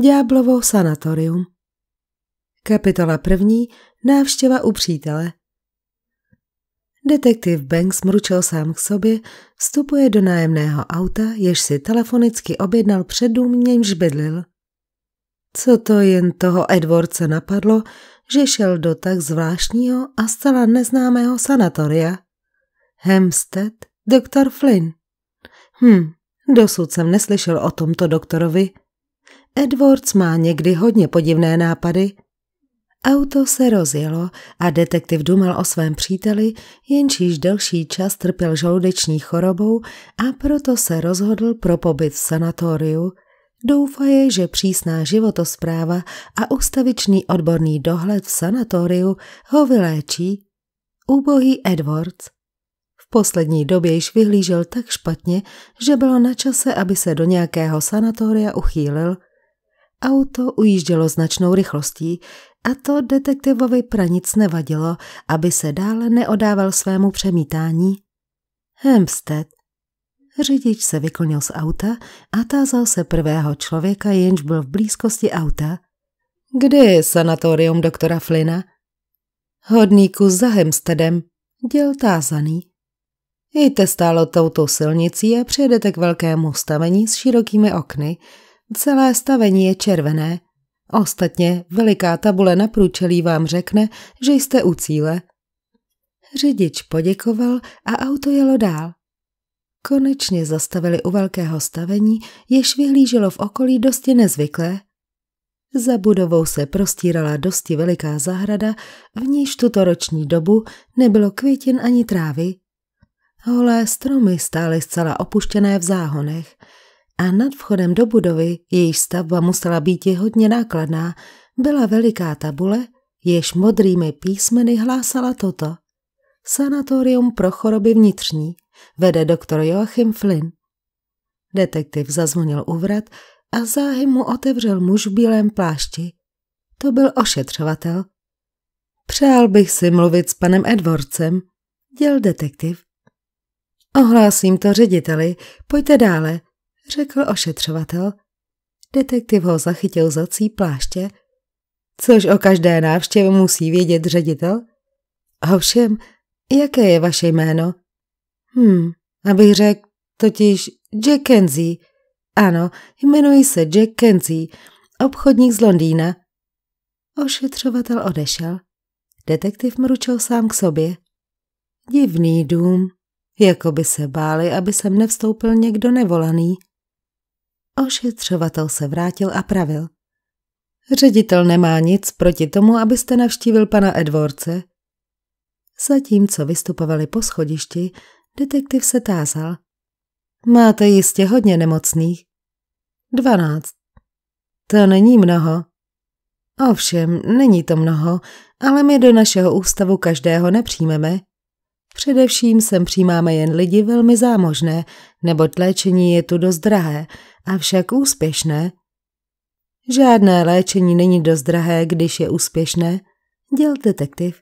Ďáblovo sanatorium. Kapitola první. Návštěva u přítele. Detektiv Banks mručil sám k sobě, vstupuje do nájemného auta, jež si telefonicky objednal před dům, němž bydlil. Co to jen toho Edwardce napadlo, že šel do tak zvláštního a zcela neznámého sanatoria? Hempstead, doktor Flynn. Hm, dosud jsem neslyšel o tomto doktorovi. Edwards má někdy hodně podivné nápady. Auto se rozjelo a detektiv dumal o svém příteli, jenž již delší čas trpěl žaludeční chorobou a proto se rozhodl pro pobyt v sanatoriu. Doufaje, že přísná životospráva a ustavičný odborný dohled v sanatoriu ho vyléčí. Ubohý Edwards poslední době již vyhlížel tak špatně, že bylo na čase, aby se do nějakého sanatoria uchýlil – Auto ujíždělo značnou rychlostí a to detektivovi pranic nevadilo, aby se dále neodával svému přemítání. Hempstead. Řidič se vyklonil z auta a tázal se prvého člověka, jenž byl v blízkosti auta. Kde je sanatorium doktora Flina? Hodný kus za Hempstedem, děl tázaný. Jděte stálo touto silnicí a přijedete k velkému stavení s širokými okny, Celé stavení je červené. Ostatně veliká tabule na průčelí vám řekne, že jste u cíle. Řidič poděkoval a auto jelo dál. Konečně zastavili u velkého stavení, jež vyhlíželo v okolí dosti nezvyklé. Za budovou se prostírala dosti veliká zahrada, v níž tuto roční dobu nebylo květin ani trávy. Holé stromy stály zcela opuštěné v záhonech – a nad vchodem do budovy, jejíž stavba musela být hodně nákladná, byla veliká tabule, jež modrými písmeny hlásala toto. Sanatorium pro choroby vnitřní vede doktor Joachim Flynn. Detektiv zazvonil u vrat a záhy mu otevřel muž v bílém plášti. To byl ošetřovatel. Přál bych si mluvit s panem Edwardsem, děl detektiv. Ohlásím to řediteli, pojďte dále, řekl ošetřovatel. Detektiv ho zachytil za pláště, což o každé návštěvě musí vědět ředitel. Ovšem, jaké je vaše jméno? Hm, abych řekl totiž Jack Kenzie. Ano, jmenuji se Jack Kenzie, obchodník z Londýna. Ošetřovatel odešel. Detektiv mručel sám k sobě. Divný dům, jako by se báli, aby sem nevstoupil někdo nevolaný. Ošetřovatel se vrátil a pravil. Ředitel nemá nic proti tomu, abyste navštívil pana Edwardce. Zatímco vystupovali po schodišti, detektiv se tázal. Máte jistě hodně nemocných. Dvanáct. To není mnoho. Ovšem, není to mnoho, ale my do našeho ústavu každého nepřijmeme, Především sem přijímáme jen lidi velmi zámožné, nebo léčení je tu dost drahé, avšak úspěšné. Žádné léčení není dost drahé, když je úspěšné, děl detektiv.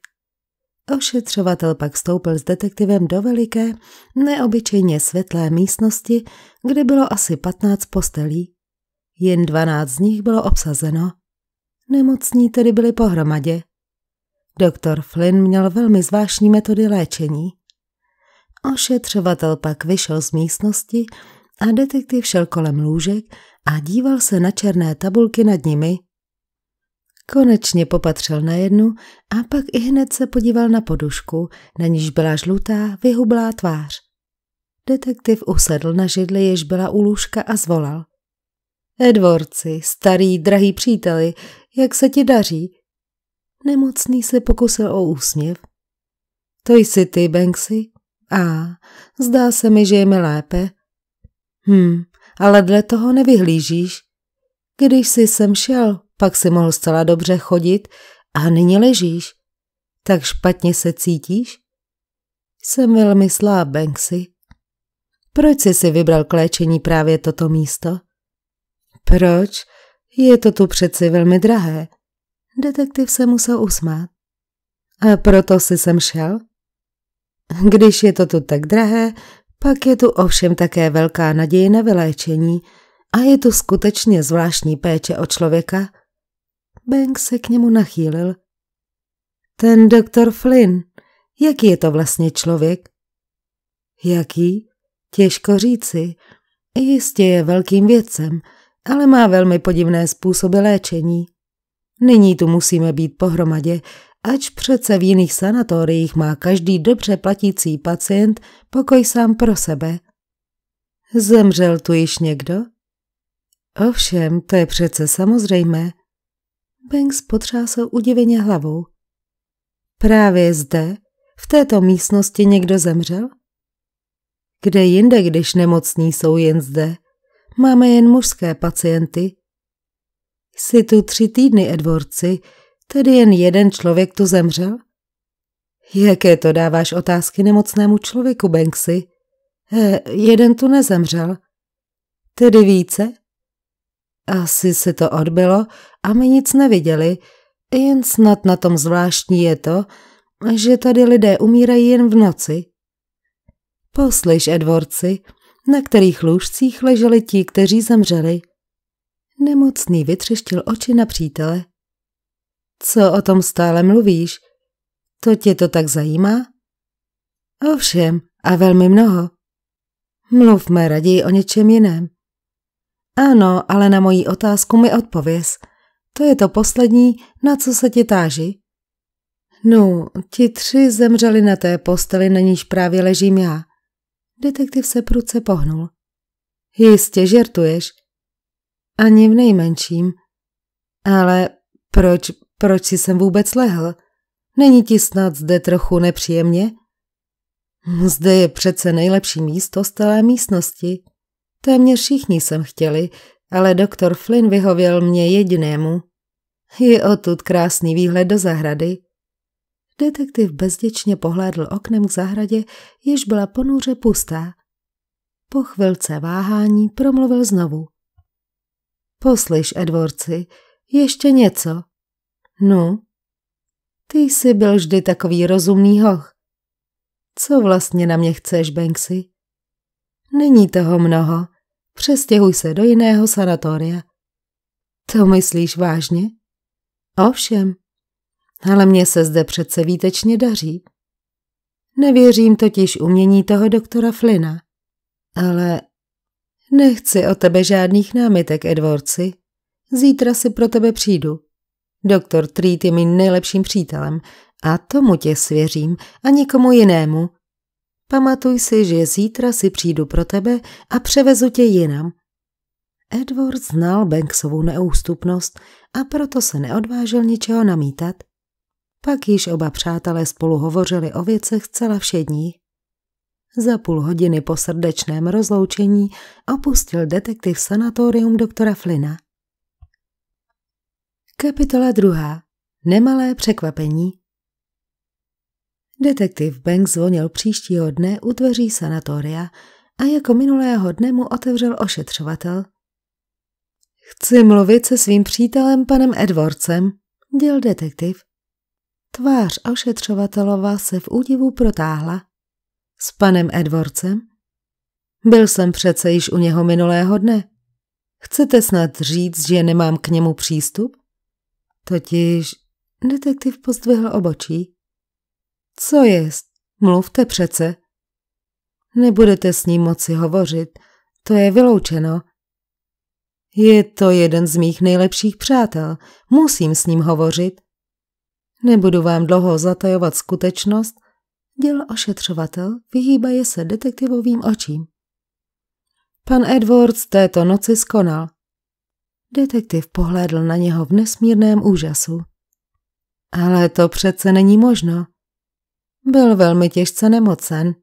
Ošetřovatel pak stoupil s detektivem do veliké, neobyčejně světlé místnosti, kde bylo asi patnáct postelí. Jen dvanáct z nich bylo obsazeno. Nemocní tedy byli pohromadě. Doktor Flynn měl velmi zvláštní metody léčení. Ošetřovatel pak vyšel z místnosti a detektiv šel kolem lůžek a díval se na černé tabulky nad nimi. Konečně popatřil na jednu a pak i hned se podíval na podušku, na níž byla žlutá, vyhublá tvář. Detektiv usedl na židli, jež byla u lůžka a zvolal. Edwardsi, starý, drahý příteli, jak se ti daří? Nemocný se pokusil o úsměv. To jsi ty, Banksy? A zdá se mi, že je mi lépe. Hm, ale dle toho nevyhlížíš. Když jsi sem šel, pak si mohl zcela dobře chodit a nyní ležíš. Tak špatně se cítíš? Jsem velmi sláb, Banksy. Proč jsi si vybral k léčení právě toto místo? Proč? Je to tu přeci velmi drahé. Detektiv se musel usmát. A proto si sem šel? Když je to tu tak drahé, pak je tu ovšem také velká naděje na vyléčení a je tu skutečně zvláštní péče o člověka. Bank se k němu nachýlil. Ten doktor Flynn, jaký je to vlastně člověk? Jaký? Těžko říci. Jistě je velkým vědcem, ale má velmi podivné způsoby léčení. Nyní tu musíme být pohromadě, ač přece v jiných sanatoriích má každý dobře platící pacient pokoj sám pro sebe. Zemřel tu již někdo? Ovšem, to je přece samozřejmé. Banks potřásl udiveně hlavou. Právě zde, v této místnosti někdo zemřel? Kde jinde, když nemocní jsou jen zde? Máme jen mužské pacienty, Jsi tu tři týdny, Edwardsi, tedy jen jeden člověk tu zemřel? Jaké to dáváš otázky nemocnému člověku, Banksy? E, jeden tu nezemřel. Tedy více? Asi se to odbylo a my nic neviděli, jen snad na tom zvláštní je to, že tady lidé umírají jen v noci. Poslyš, Edwardsi, na kterých lůžcích leželi ti, kteří zemřeli. Nemocný vytřeštil oči na přítele. Co o tom stále mluvíš? To tě to tak zajímá? Ovšem, a velmi mnoho. Mluvme raději o něčem jiném. Ano, ale na moji otázku mi odpověz. To je to poslední, na co se ti táži. No, ti tři zemřeli na té posteli, na níž právě ležím já. Detektiv se prudce pohnul. Jistě žertuješ. Ani v nejmenším. Ale proč, proč si jsem vůbec lehl? Není ti snad zde trochu nepříjemně? Zde je přece nejlepší místo z celé místnosti. Téměř všichni jsem chtěli, ale doktor Flynn vyhověl mě jedinému. Je odtud krásný výhled do zahrady. Detektiv bezděčně pohlédl oknem k zahradě, jež byla ponuře pustá. Po chvilce váhání promluvil znovu. Poslyš, Edwardsi, ještě něco. No? Ty jsi byl vždy takový rozumný hoch. Co vlastně na mě chceš, Banksy? Není toho mnoho. Přestěhuj se do jiného sanatoria. To myslíš vážně? Ovšem. Ale mně se zde přece výtečně daří. Nevěřím totiž umění toho doktora Flina. Ale Nechci o tebe žádných námitek, Edwardsi. Zítra si pro tebe přijdu. Doktor Treat je mým nejlepším přítelem a tomu tě svěřím a nikomu jinému. Pamatuj si, že zítra si přijdu pro tebe a převezu tě jinam. Edward znal Banksovu neústupnost a proto se neodvážil ničeho namítat. Pak již oba přátelé spolu hovořili o věcech zcela všedních. Za půl hodiny po srdečném rozloučení opustil detektiv sanatorium doktora Flina. Kapitola 2. Nemalé překvapení Detektiv Banks zvonil příštího dne u dveří sanatoria a jako minulého dne mu otevřel ošetřovatel. Chci mluvit se svým přítelem panem Edwardsem, děl detektiv. Tvář ošetřovatelova se v údivu protáhla. S panem Edwardsem? Byl jsem přece již u něho minulého dne. Chcete snad říct, že nemám k němu přístup? Totiž detektiv pozdvihl obočí. Co jest? Mluvte přece. Nebudete s ním moci hovořit, to je vyloučeno. Je to jeden z mých nejlepších přátel, musím s ním hovořit. Nebudu vám dlouho zatajovat skutečnost, děl ošetřovatel, vyhýbaje se detektivovým očím. Pan Edwards této noci skonal. Detektiv pohlédl na něho v nesmírném úžasu. Ale to přece není možno. Byl velmi těžce nemocen.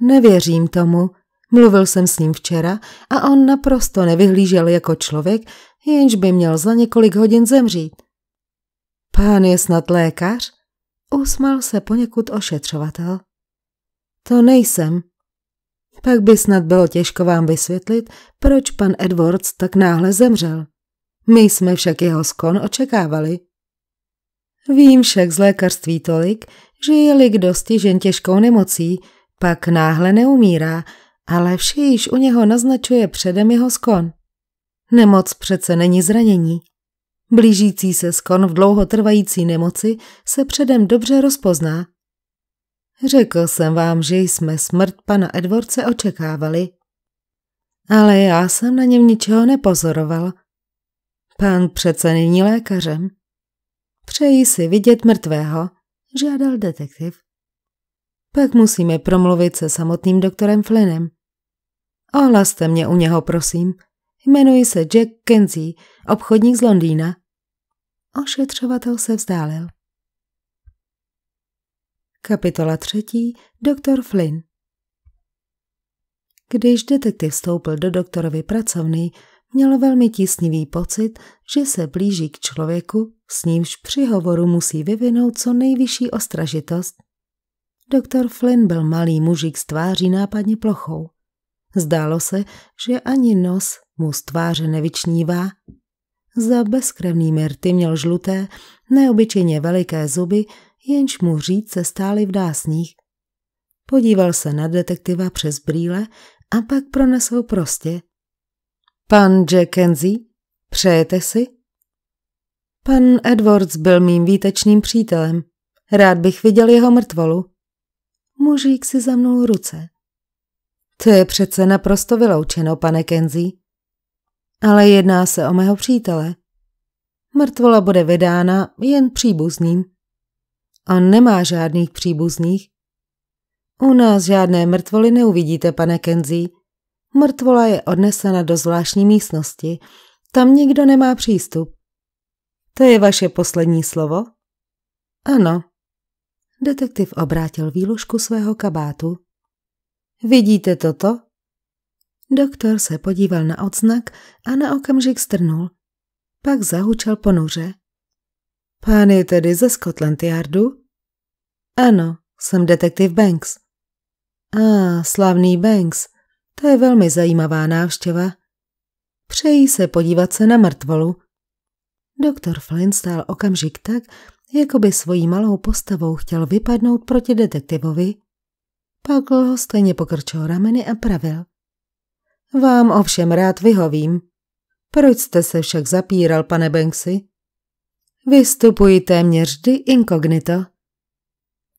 Nevěřím tomu. Mluvil jsem s ním včera a on naprosto nevyhlížel jako člověk, jenž by měl za několik hodin zemřít. Pán je snad lékař? Usmál se poněkud ošetřovatel. To nejsem. Pak by snad bylo těžko vám vysvětlit, proč pan Edwards tak náhle zemřel. My jsme však jeho skon očekávali. Vím však z lékařství tolik, že je-li dosti žen těžkou nemocí, pak náhle neumírá, ale vše již u něho naznačuje předem jeho skon. Nemoc přece není zranění, Blížící se skon v dlouhotrvající nemoci se předem dobře rozpozná. Řekl jsem vám, že jsme smrt pana Edwardce očekávali. Ale já jsem na něm ničeho nepozoroval. Pán přece není lékařem. Přeji si vidět mrtvého, žádal detektiv. Pak musíme promluvit se samotným doktorem Flynnem. Ohlaste mě u něho, prosím. Jmenuji se Jack Kenzie, obchodník z Londýna. Ošetřovatel se vzdálil. Kapitola třetí. Doktor Flynn Když detektiv vstoupil do doktorovy pracovny, měl velmi tísnivý pocit, že se blíží k člověku, s nímž při hovoru musí vyvinout co nejvyšší ostražitost. Doktor Flynn byl malý mužík s tváří nápadně plochou. Zdálo se, že ani nos mu z tváře nevyčnívá za bezkrevnými rty měl žluté, neobyčejně veliké zuby, jenž mu se stály v dásních. Podíval se na detektiva přes brýle a pak pronesl prostě. Pan Jack Kenzie, přejete si? Pan Edwards byl mým výtečným přítelem. Rád bych viděl jeho mrtvolu. Mužík si zamnul ruce. To je přece naprosto vyloučeno, pane Kenzie ale jedná se o mého přítele. Mrtvola bude vydána jen příbuzným. On nemá žádných příbuzných. U nás žádné mrtvoly neuvidíte, pane Kenzi. Mrtvola je odnesena do zvláštní místnosti. Tam nikdo nemá přístup. To je vaše poslední slovo? Ano. Detektiv obrátil výlužku svého kabátu. Vidíte toto? Doktor se podíval na odznak a na okamžik strnul. Pak zahučel ponuře. Pán je tedy ze Scotland Yardu? Ano, jsem detektiv Banks. A, ah, slavný Banks, to je velmi zajímavá návštěva. Přejí se podívat se na mrtvolu. Doktor Flynn stál okamžik tak, jako by svojí malou postavou chtěl vypadnout proti detektivovi. Pak ho stejně pokrčil rameny a pravil. Vám ovšem rád vyhovím. Proč jste se však zapíral, pane Banksy? Vystupuji téměř vždy inkognito.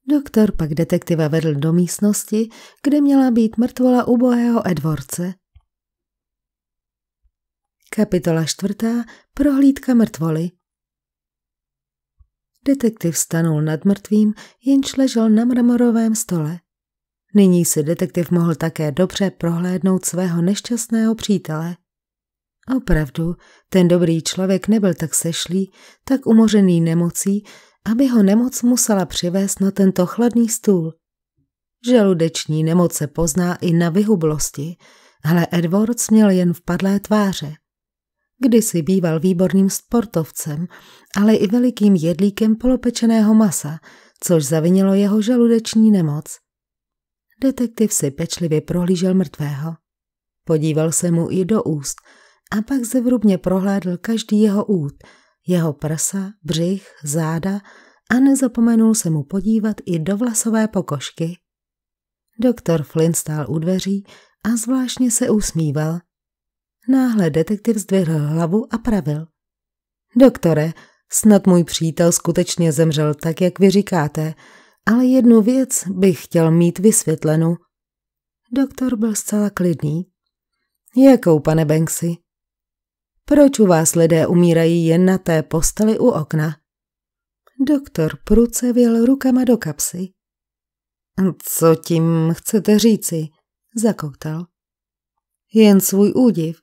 Doktor pak detektiva vedl do místnosti, kde měla být mrtvola ubohého Edvorce. Kapitola čtvrtá. Prohlídka mrtvoly. Detektiv stanul nad mrtvým, jenž ležel na mramorovém stole. Nyní si detektiv mohl také dobře prohlédnout svého nešťastného přítele. Opravdu, ten dobrý člověk nebyl tak sešlý, tak umořený nemocí, aby ho nemoc musela přivést na tento chladný stůl. Žaludeční nemoc se pozná i na vyhublosti, ale Edwards měl jen vpadlé tváře. Kdysi býval výborným sportovcem, ale i velikým jedlíkem polopečeného masa, což zavinilo jeho žaludeční nemoc – Detektiv si pečlivě prohlížel mrtvého. Podíval se mu i do úst a pak zevrubně prohlédl každý jeho út, jeho prsa, břich, záda a nezapomenul se mu podívat i do vlasové pokožky. Doktor Flynn stál u dveří a zvláštně se usmíval. Náhle detektiv zdvihl hlavu a pravil. Doktore, snad můj přítel skutečně zemřel tak, jak vy říkáte – ale jednu věc bych chtěl mít vysvětlenu. Doktor byl zcela klidný. Jakou, pane Banksy? Proč u vás lidé umírají jen na té posteli u okna? Doktor pruce věl rukama do kapsy. Co tím chcete říci? Zakoktal. Jen svůj údiv.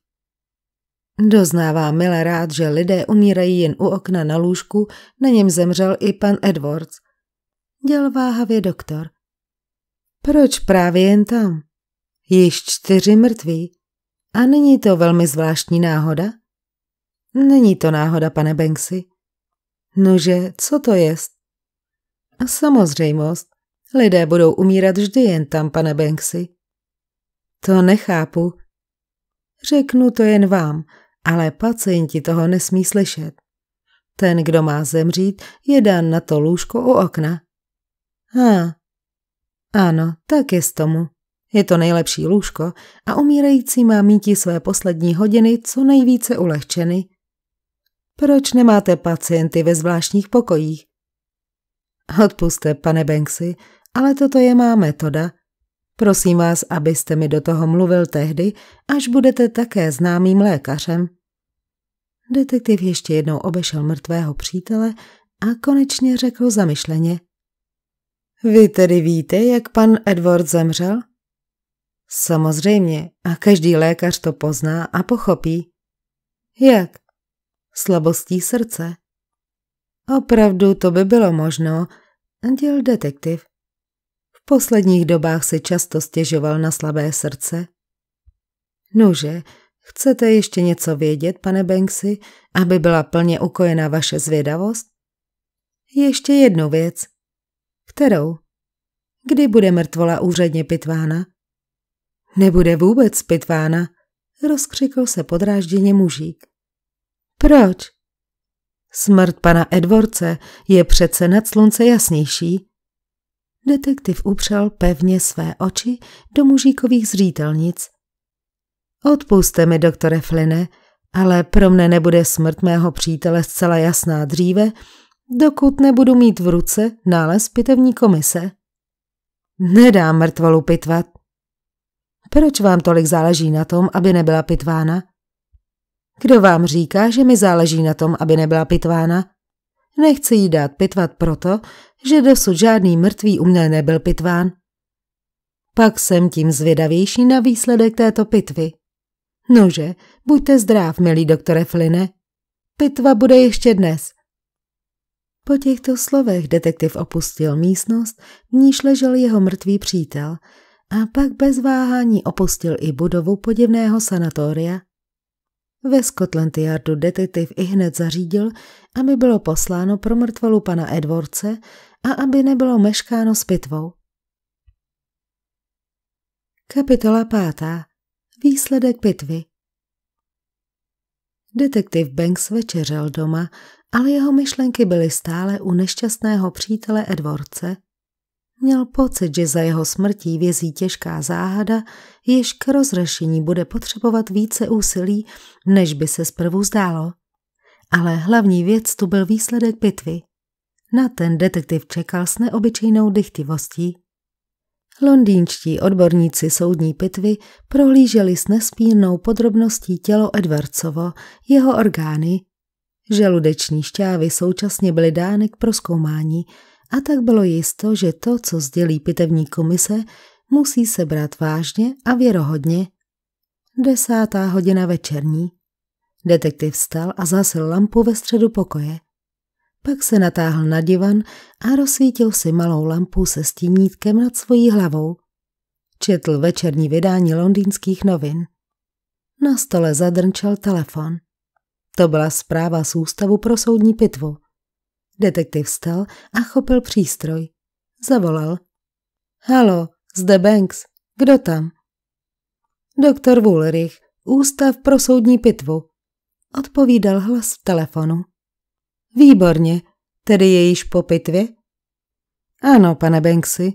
Doznává Miller rád, že lidé umírají jen u okna na lůžku, na něm zemřel i pan Edwards – děl váhavě doktor. Proč právě jen tam? Již čtyři mrtví. A není to velmi zvláštní náhoda? Není to náhoda, pane Banksy. Nože, co to jest? A samozřejmost. Lidé budou umírat vždy jen tam, pane Banksy. To nechápu. Řeknu to jen vám, ale pacienti toho nesmí slyšet. Ten, kdo má zemřít, je dán na to lůžko u okna. Ha. ano, tak je z tomu. Je to nejlepší lůžko a umírající má míti své poslední hodiny co nejvíce ulehčeny. Proč nemáte pacienty ve zvláštních pokojích? Odpuste, pane Banksy, ale toto je má metoda. Prosím vás, abyste mi do toho mluvil tehdy, až budete také známým lékařem. Detektiv ještě jednou obešel mrtvého přítele a konečně řekl zamyšleně – vy tedy víte, jak pan Edward zemřel? Samozřejmě, a každý lékař to pozná a pochopí. Jak? Slabostí srdce. Opravdu to by bylo možno, děl detektiv. V posledních dobách se často stěžoval na slabé srdce. Nuže, chcete ještě něco vědět, pane Banksy, aby byla plně ukojena vaše zvědavost? Ještě jednu věc – Kterou? Kdy bude mrtvola úředně pitvána? Nebude vůbec pitvána, rozkřikl se podrážděně mužík. Proč? Smrt pana Edvorce je přece nad slunce jasnější. Detektiv upřel pevně své oči do mužíkových zřítelnic. Odpuste mi, doktore Fline, ale pro mne nebude smrt mého přítele zcela jasná dříve, dokud nebudu mít v ruce nález pitevní komise. Nedám mrtvolu pitvat. Proč vám tolik záleží na tom, aby nebyla pitvána? Kdo vám říká, že mi záleží na tom, aby nebyla pitvána? Nechci jí dát pitvat proto, že dosud žádný mrtvý u mne nebyl pitván. Pak jsem tím zvědavější na výsledek této pitvy. Nože, buďte zdrav, milý doktore Fline. Pitva bude ještě dnes – po těchto slovech detektiv opustil místnost, v níž ležel jeho mrtvý přítel, a pak bez váhání opustil i budovu podivného sanatoria. Ve Scotland Yardu detektiv i hned zařídil, aby bylo posláno pro mrtvolu pana Edwardce a aby nebylo meškáno s pitvou. Kapitola pátá. Výsledek pitvy. Detektiv Banks večeřel doma ale jeho myšlenky byly stále u nešťastného přítele Edwardce. Měl pocit, že za jeho smrtí vězí těžká záhada, jež k rozřešení bude potřebovat více úsilí, než by se zprvu zdálo. Ale hlavní věc tu byl výsledek pitvy. Na ten detektiv čekal s neobyčejnou dychtivostí. Londýnští odborníci soudní pitvy prohlíželi s nespírnou podrobností tělo Edwardsovo, jeho orgány, Žaludeční šťávy současně byly dány k proskoumání a tak bylo jisto, že to, co sdělí pitevní komise, musí se brát vážně a věrohodně. Desátá hodina večerní. Detektiv vstal a zasil lampu ve středu pokoje. Pak se natáhl na divan a rozsvítil si malou lampu se stínítkem nad svojí hlavou. Četl večerní vydání londýnských novin. Na stole zadrnčel telefon. To byla zpráva z ústavu pro soudní pitvu. Detektiv vstal a chopil přístroj. Zavolal. Halo, zde Banks. Kdo tam? Doktor Woolrich, Ústav pro soudní pitvu. Odpovídal hlas v telefonu. Výborně, tedy je již po pitvě? Ano, pane Banksy,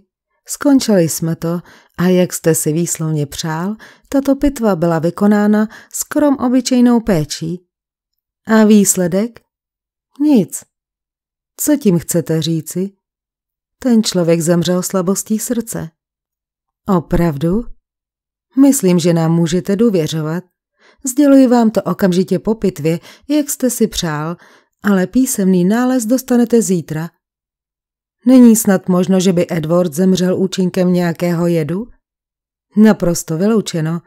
skončili jsme to a jak jste si výslovně přál, tato pitva byla vykonána skrom obyčejnou péčí, a výsledek? Nic. Co tím chcete říci? Ten člověk zemřel slabostí srdce. Opravdu? Myslím, že nám můžete důvěřovat. Sděluji vám to okamžitě po pitvě, jak jste si přál, ale písemný nález dostanete zítra. Není snad možno, že by Edward zemřel účinkem nějakého jedu? Naprosto vyloučeno.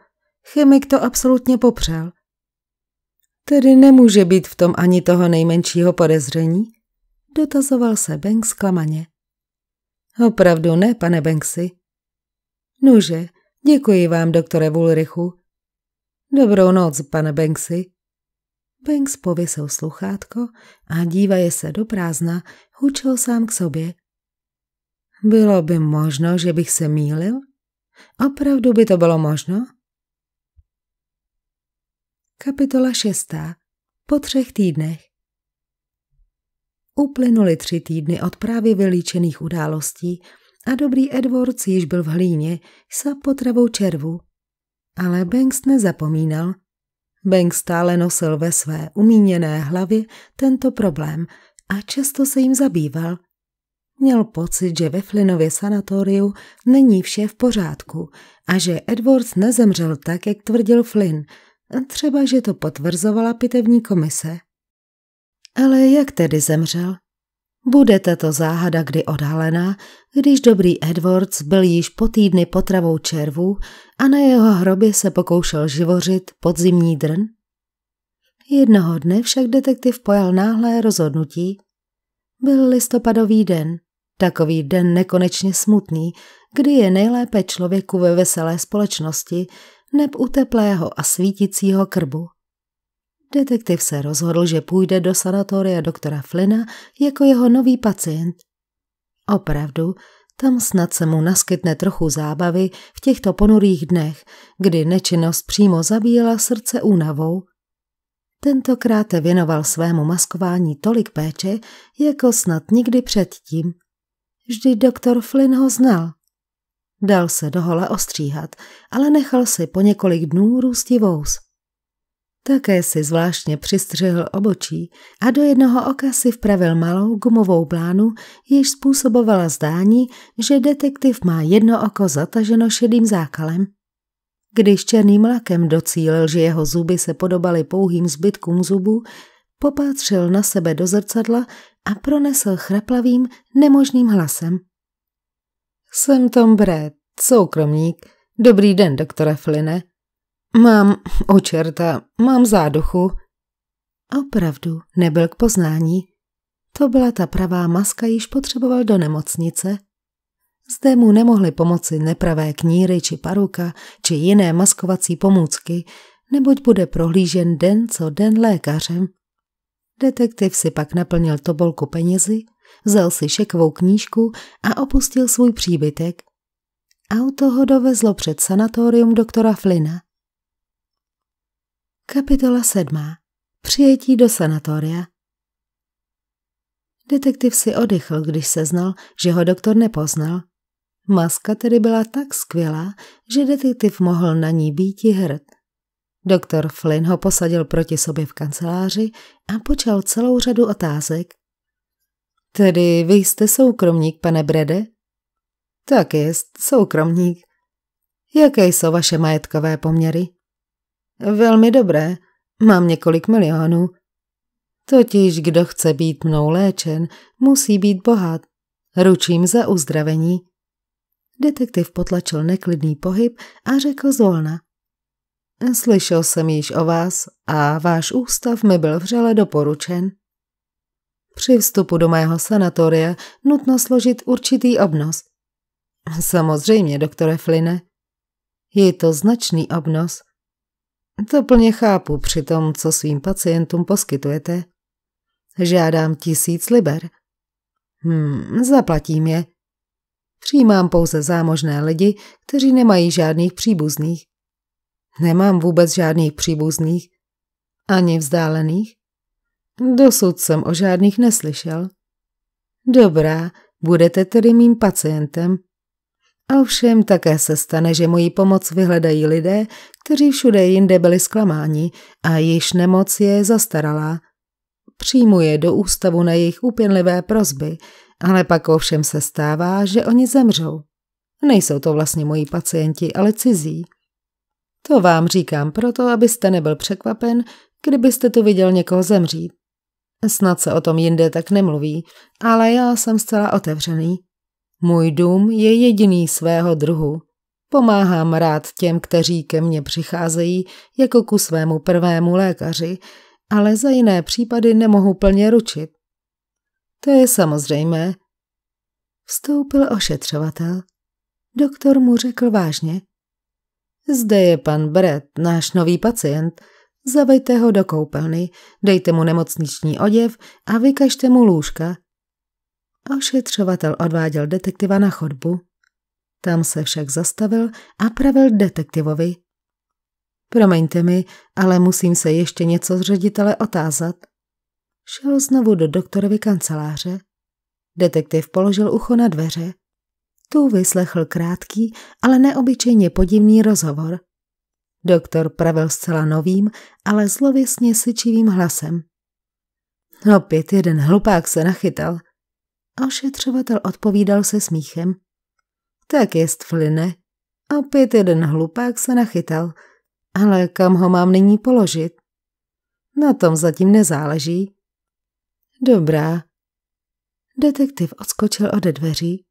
Chemik to absolutně popřel. Tedy nemůže být v tom ani toho nejmenšího podezření? Dotazoval se Banks klamaně. Opravdu ne, pane Banksy. Nože, děkuji vám, doktore Woolrichu. Dobrou noc, pane Banksy. Banks pověsil sluchátko a dívaje se do prázdna, hučel sám k sobě. Bylo by možno, že bych se mýlil? Opravdu by to bylo možno? Kapitola šestá. Po třech týdnech. Uplynuli tři týdny od právě vylíčených událostí a dobrý Edwards již byl v hlíně s potravou červu. Ale Banks nezapomínal. Banks stále nosil ve své umíněné hlavě tento problém a často se jim zabýval. Měl pocit, že ve Flinově sanatoriu není vše v pořádku a že Edwards nezemřel tak, jak tvrdil Flynn – Třeba, že to potvrzovala pitevní komise. Ale jak tedy zemřel? Bude tato záhada kdy odhalená, když dobrý Edwards byl již po týdny potravou červů a na jeho hrobě se pokoušel živořit podzimní drn? Jednoho dne však detektiv pojal náhlé rozhodnutí. Byl listopadový den, takový den nekonečně smutný, kdy je nejlépe člověku ve veselé společnosti, neb u teplého a svíticího krbu. Detektiv se rozhodl, že půjde do sanatoria doktora Flina jako jeho nový pacient. Opravdu, tam snad se mu naskytne trochu zábavy v těchto ponurých dnech, kdy nečinnost přímo zabíjela srdce únavou. Tentokrát věnoval svému maskování tolik péče, jako snad nikdy předtím. Vždy doktor Flynn ho znal. Dal se dohola ostříhat, ale nechal si po několik dnů růsti vous. Také si zvláštně přistřihl obočí a do jednoho oka si vpravil malou gumovou plánu, jež způsobovala zdání, že detektiv má jedno oko zataženo šedým zákalem. Když černým lakem docílil, že jeho zuby se podobaly pouhým zbytkům zubů, popátřil na sebe do zrcadla a pronesl chraplavým, nemožným hlasem. Jsem Tom Brett, soukromník. Dobrý den, doktore Fline. Mám, o čerta, mám záduchu. Opravdu nebyl k poznání. To byla ta pravá maska, již potřeboval do nemocnice. Zde mu nemohly pomoci nepravé kníry či paruka či jiné maskovací pomůcky, neboť bude prohlížen den co den lékařem. Detektiv si pak naplnil tobolku penězi vzal si šekvou knížku a opustil svůj příbytek. Auto ho dovezlo před sanatorium doktora Flina. Kapitola 7. Přijetí do sanatoria. Detektiv si odechl, když se znal, že ho doktor nepoznal. Maska tedy byla tak skvělá, že detektiv mohl na ní být i hrd. Doktor Flynn ho posadil proti sobě v kanceláři a počal celou řadu otázek. Tedy vy jste soukromník, pane Brede? Tak jest, soukromník. Jaké jsou vaše majetkové poměry? Velmi dobré. Mám několik milionů. Totiž kdo chce být mnou léčen, musí být bohat. Ručím za uzdravení. Detektiv potlačil neklidný pohyb a řekl zvolna. Slyšel jsem již o vás a váš ústav mi byl vřele doporučen při vstupu do mého sanatoria nutno složit určitý obnos. Samozřejmě, doktore Fline. Je to značný obnos. To plně chápu při tom, co svým pacientům poskytujete. Žádám tisíc liber. Hmm, zaplatím je. Přijímám pouze zámožné lidi, kteří nemají žádných příbuzných. Nemám vůbec žádných příbuzných. Ani vzdálených. Dosud jsem o žádných neslyšel. Dobrá, budete tedy mým pacientem. Ovšem také se stane, že moji pomoc vyhledají lidé, kteří všude jinde byli zklamáni a již nemoc je zastaralá. Přijmu je do ústavu na jejich úpěnlivé prozby, ale pak ovšem se stává, že oni zemřou. Nejsou to vlastně moji pacienti, ale cizí. To vám říkám proto, abyste nebyl překvapen, kdybyste tu viděl někoho zemřít. Snad se o tom jinde tak nemluví, ale já jsem zcela otevřený. Můj dům je jediný svého druhu. Pomáhám rád těm, kteří ke mně přicházejí jako ku svému prvému lékaři, ale za jiné případy nemohu plně ručit. To je samozřejmé. Vstoupil ošetřovatel. Doktor mu řekl vážně. Zde je pan Brett, náš nový pacient – Zavejte ho do koupelny, dejte mu nemocniční oděv a vykažte mu lůžka. Ošetřovatel odváděl detektiva na chodbu. Tam se však zastavil a pravil detektivovi. Promiňte mi, ale musím se ještě něco z ředitele otázat. Šel znovu do doktorovy kanceláře. Detektiv položil ucho na dveře. Tu vyslechl krátký, ale neobyčejně podivný rozhovor – Doktor pravil zcela novým, ale zlověsně syčivým hlasem. Opět jeden hlupák se nachytal. Ošetřovatel odpovídal se smíchem. Tak jest, Fline. Opět jeden hlupák se nachytal. Ale kam ho mám nyní položit? Na tom zatím nezáleží. Dobrá. Detektiv odskočil ode dveří.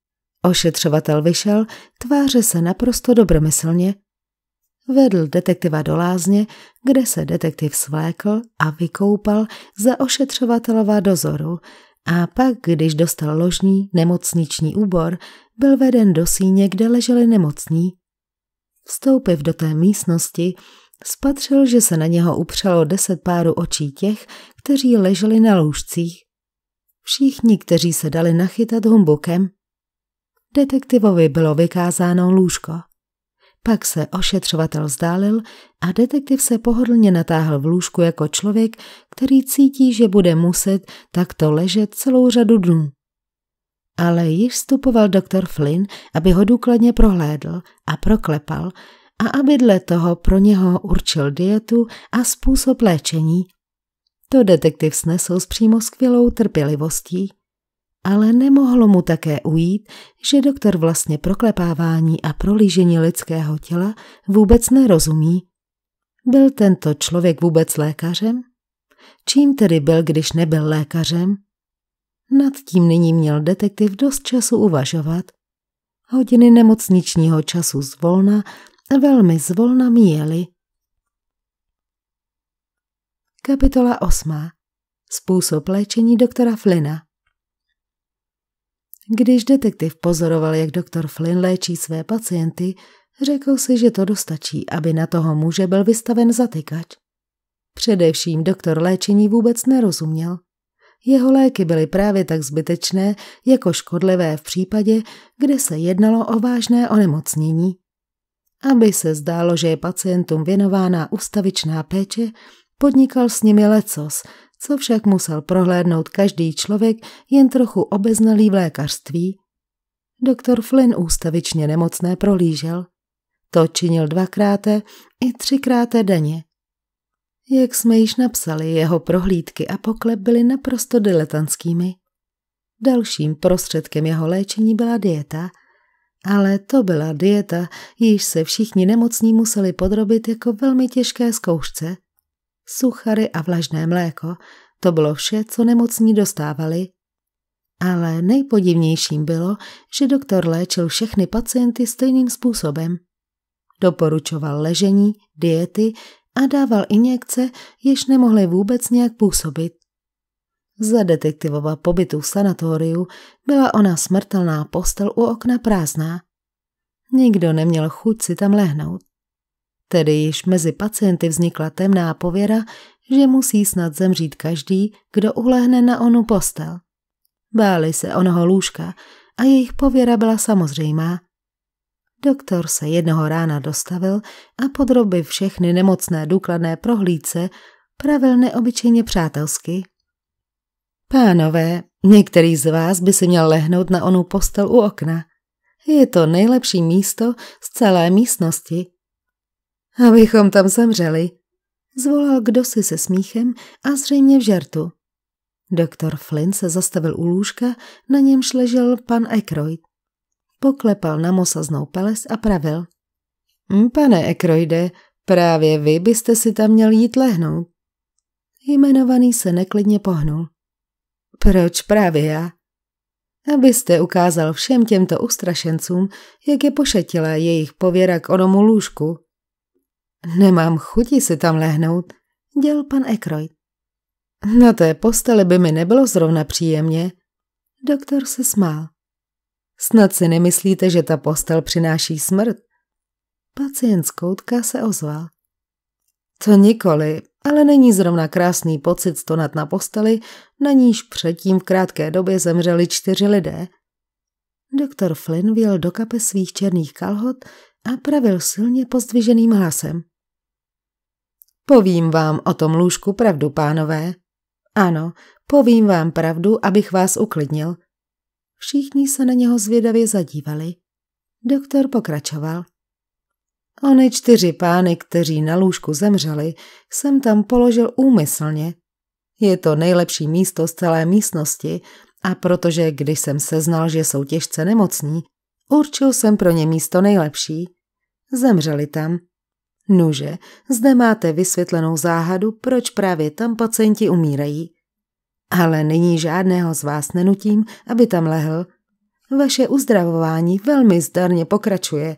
Ošetřovatel vyšel, tváře se naprosto dobromyslně. Vedl detektiva do lázně, kde se detektiv svlékl a vykoupal za ošetřovatelova dozoru a pak, když dostal ložní nemocniční úbor, byl veden do síně, kde leželi nemocní. Vstoupiv do té místnosti, spatřil, že se na něho upřelo deset párů očí těch, kteří leželi na lůžcích. Všichni, kteří se dali nachytat humbukem. Detektivovi bylo vykázáno lůžko. Pak se ošetřovatel vzdálil a detektiv se pohodlně natáhl v lůžku jako člověk, který cítí, že bude muset takto ležet celou řadu dnů. Ale již vstupoval doktor Flynn, aby ho důkladně prohlédl a proklepal a aby dle toho pro něho určil dietu a způsob léčení. To detektiv snesl s přímo skvělou trpělivostí ale nemohlo mu také ujít, že doktor vlastně proklepávání a prolížení lidského těla vůbec nerozumí. Byl tento člověk vůbec lékařem? Čím tedy byl, když nebyl lékařem? Nad tím nyní měl detektiv dost času uvažovat. Hodiny nemocničního času zvolna, velmi zvolna míjeli. Kapitola 8. Způsob léčení doktora Flina když detektiv pozoroval, jak doktor Flynn léčí své pacienty, řekl si, že to dostačí, aby na toho muže byl vystaven zatykač. Především doktor léčení vůbec nerozuměl. Jeho léky byly právě tak zbytečné jako škodlivé v případě, kde se jednalo o vážné onemocnění. Aby se zdálo, že je pacientům věnována ustavičná péče, podnikal s nimi lecos, co však musel prohlédnout každý člověk jen trochu obeznalý v lékařství. Doktor Flynn ústavičně nemocné prohlížel. To činil dvakráté i třikráté denně. Jak jsme již napsali, jeho prohlídky a poklep byly naprosto diletantskými. Dalším prostředkem jeho léčení byla dieta, ale to byla dieta, již se všichni nemocní museli podrobit jako velmi těžké zkoušce – suchary a vlažné mléko. To bylo vše, co nemocní dostávali. Ale nejpodivnějším bylo, že doktor léčil všechny pacienty stejným způsobem. Doporučoval ležení, diety a dával injekce, jež nemohly vůbec nějak působit. Za detektivova pobytu v sanatoriu byla ona smrtelná postel u okna prázdná. Nikdo neměl chuť si tam lehnout. Tedy již mezi pacienty vznikla temná pověra, že musí snad zemřít každý, kdo ulehne na onu postel. Báli se onoho lůžka a jejich pověra byla samozřejmá. Doktor se jednoho rána dostavil a podroby všechny nemocné důkladné prohlídce pravil neobyčejně přátelsky. Pánové, některý z vás by si měl lehnout na onu postel u okna. Je to nejlepší místo z celé místnosti, Abychom tam zemřeli, zvolal kdosi se smíchem a zřejmě v žertu. Doktor Flynn se zastavil u lůžka, na němž ležel pan Ekroyd. Poklepal na mosaznou peles a pravil. Hm, pane Ekroyde, právě vy byste si tam měl jít lehnout. Jmenovaný se neklidně pohnul. Proč právě já? Abyste ukázal všem těmto ustrašencům, jak je pošetila jejich pověra k onomu lůžku. Nemám chuti si tam lehnout, děl pan Ekroyd. Na té posteli by mi nebylo zrovna příjemně. Doktor se smál. Snad si nemyslíte, že ta postel přináší smrt? Pacient z koutka se ozval. To nikoli, ale není zrovna krásný pocit stonat na posteli, na níž předtím v krátké době zemřeli čtyři lidé. Doktor Flynn věl do kape svých černých kalhot a pravil silně pozdviženým hlasem. Povím vám o tom lůžku pravdu, pánové. Ano, povím vám pravdu, abych vás uklidnil. Všichni se na něho zvědavě zadívali. Doktor pokračoval. Ony čtyři pány, kteří na lůžku zemřeli, jsem tam položil úmyslně. Je to nejlepší místo z celé místnosti a protože, když jsem seznal, že jsou těžce nemocní, určil jsem pro ně místo nejlepší. Zemřeli tam Nuže, zde máte vysvětlenou záhadu, proč právě tam pacienti umírají. Ale nyní žádného z vás nenutím, aby tam lehl. Vaše uzdravování velmi zdarně pokračuje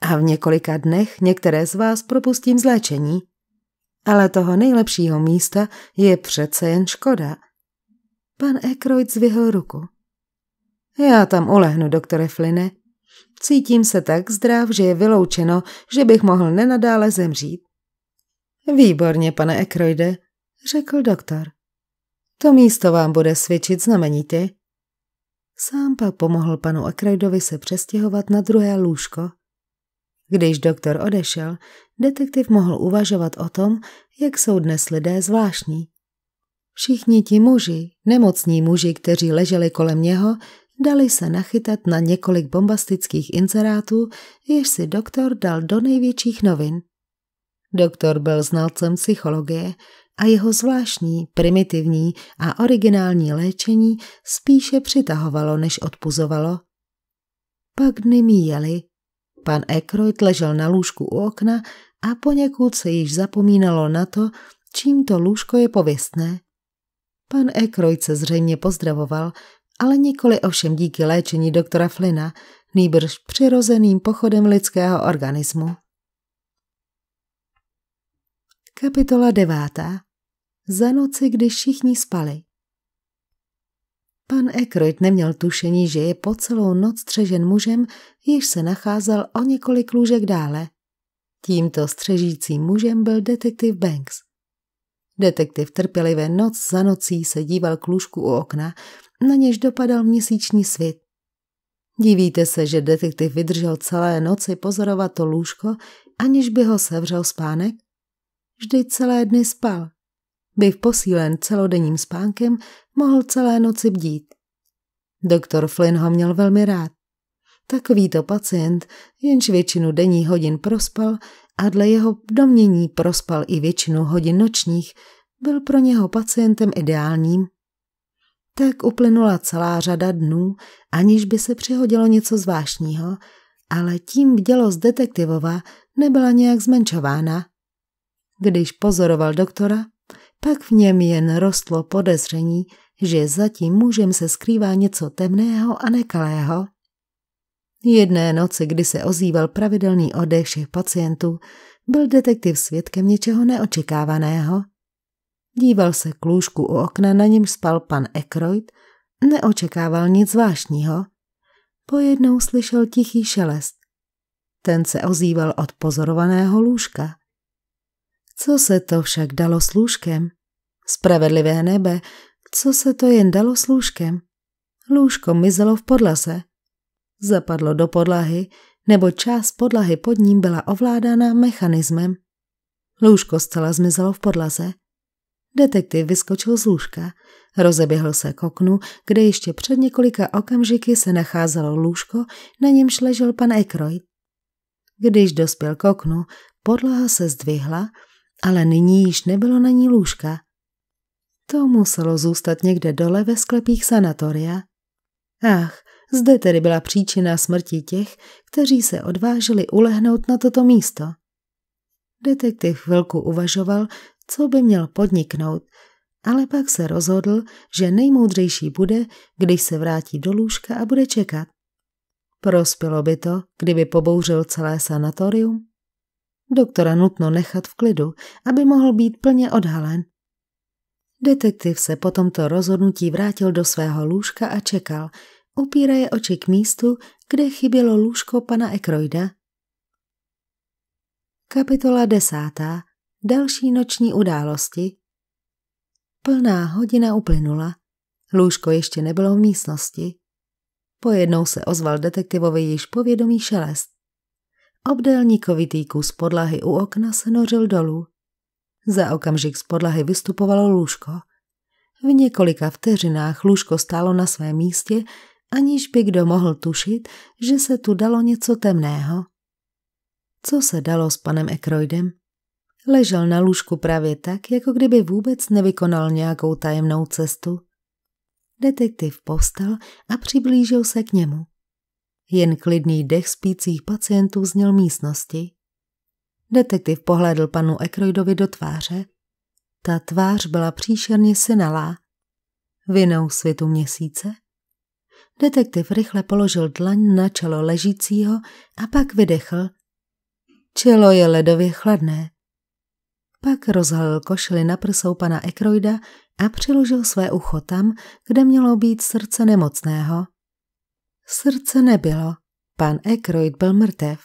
a v několika dnech některé z vás propustím z léčení. Ale toho nejlepšího místa je přece jen škoda. Pan Ekroyd zvihl ruku. Já tam ulehnu, doktore Fline, Cítím se tak zdrav, že je vyloučeno, že bych mohl nenadále zemřít. Výborně, pane Ekroide, řekl doktor. To místo vám bude svědčit znamenitě. Sám pak pomohl panu Ekroidovi se přestěhovat na druhé lůžko. Když doktor odešel, detektiv mohl uvažovat o tom, jak jsou dnes lidé zvláštní. Všichni ti muži, nemocní muži, kteří leželi kolem něho, dali se nachytat na několik bombastických inzerátů, jež si doktor dal do největších novin. Doktor byl znalcem psychologie a jeho zvláštní, primitivní a originální léčení spíše přitahovalo, než odpuzovalo. Pak dny míjeli. Pan Ekroyd ležel na lůžku u okna a poněkud se již zapomínalo na to, čím to lůžko je pověstné. Pan Ekroyd se zřejmě pozdravoval, ale nikoli ovšem díky léčení doktora Flina, nýbrž přirozeným pochodem lidského organismu. Kapitola devátá. Za noci, kdy všichni spali. Pan Ekroyd neměl tušení, že je po celou noc střežen mužem, jež se nacházel o několik lůžek dále. Tímto střežícím mužem byl detektiv Banks. Detektiv trpělivě noc za nocí se díval k lůžku u okna, na něž dopadal měsíční svit. Divíte se, že detektiv vydržel celé noci pozorovat to lůžko, aniž by ho sevřel spánek? Vždy celé dny spal. Byl posílen celodenním spánkem, mohl celé noci bdít. Doktor Flynn ho měl velmi rád. Takovýto pacient jenž většinu denní hodin prospal a dle jeho domnění prospal i většinu hodin nočních, byl pro něho pacientem ideálním tak uplynula celá řada dnů, aniž by se přihodilo něco zvláštního, ale tím bdělost detektivova nebyla nějak zmenšována. Když pozoroval doktora, pak v něm jen rostlo podezření, že zatím mužem se skrývá něco temného a nekalého. Jedné noci, kdy se ozýval pravidelný odech všech pacientů, byl detektiv svědkem něčeho neočekávaného – Díval se k lůžku u okna, na něm spal pan Ekroyd, neočekával nic zvláštního. Pojednou slyšel tichý šelest. Ten se ozýval od pozorovaného lůžka. Co se to však dalo s lůžkem? Spravedlivé nebe, co se to jen dalo s lůžkem? Lůžko mizelo v podlase. Zapadlo do podlahy, nebo část podlahy pod ním byla ovládána mechanismem. Lůžko zcela zmizelo v podlaze. Detektiv vyskočil z lůžka. Rozeběhl se k oknu, kde ještě před několika okamžiky se nacházelo lůžko, na němž ležel pan Ekroyd. Když dospěl k oknu, podlaha se zdvihla, ale nyní již nebylo na ní lůžka. To muselo zůstat někde dole ve sklepích sanatoria. Ach, zde tedy byla příčina smrti těch, kteří se odvážili ulehnout na toto místo. Detektiv chvilku uvažoval, co by měl podniknout, ale pak se rozhodl, že nejmoudřejší bude, když se vrátí do lůžka a bude čekat. Prospělo by to, kdyby pobouřil celé sanatorium? Doktora nutno nechat v klidu, aby mohl být plně odhalen. Detektiv se po tomto rozhodnutí vrátil do svého lůžka a čekal, upíraje oči k místu, kde chybělo lůžko pana Ekroida. Kapitola desátá Další noční události. Plná hodina uplynula. Lůžko ještě nebylo v místnosti. Pojednou se ozval detektivovi již povědomý šelest. Obdélníkovitý kus podlahy u okna se nořil dolů. Za okamžik z podlahy vystupovalo lůžko. V několika vteřinách lůžko stálo na svém místě, aniž by kdo mohl tušit, že se tu dalo něco temného. Co se dalo s panem Ekroydem? Ležel na lůžku právě tak, jako kdyby vůbec nevykonal nějakou tajemnou cestu. Detektiv povstal a přiblížil se k němu. Jen klidný dech spících pacientů zněl místnosti. Detektiv pohlédl panu Ekroidovi do tváře. Ta tvář byla příšerně synalá. Vinou světu měsíce? Detektiv rychle položil dlaň na čelo ležícího a pak vydechl. Čelo je ledově chladné. Pak rozhalil košili na prsou pana Ekroida a přiložil své ucho tam, kde mělo být srdce nemocného. Srdce nebylo. Pan Ekroid byl mrtev.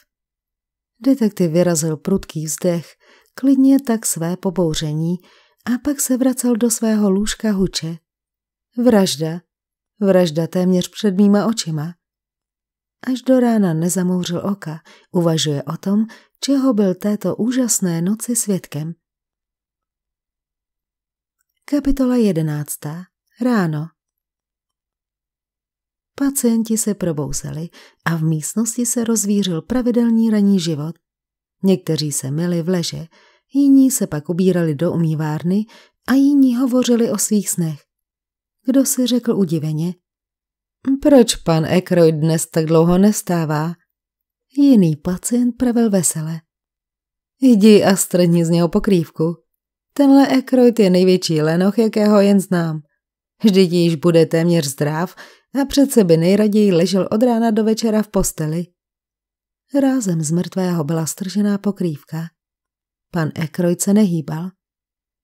Detektiv vyrazil prudký vzdech, klidně tak své pobouření a pak se vracel do svého lůžka huče. Vražda. Vražda téměř před mýma očima. Až do rána nezamouřil oka, uvažuje o tom, čeho byl této úžasné noci svědkem – Kapitola 11. Ráno. Pacienti se probouzeli a v místnosti se rozvířil pravidelný ranní život. Někteří se myli v leže, jiní se pak ubírali do umývárny a jiní hovořili o svých snech. Kdo si řekl udiveně, proč pan Ekroyd dnes tak dlouho nestává? Jiný pacient pravil vesele. Jdi a strni z něho pokrývku. Tenhle Ekroyd je největší lenoch, jakého jen znám. Vždyť již bude téměř zdrav a přece by nejraději ležel od rána do večera v posteli. Rázem z mrtvého byla stržená pokrývka. Pan Ekroyd se nehýbal.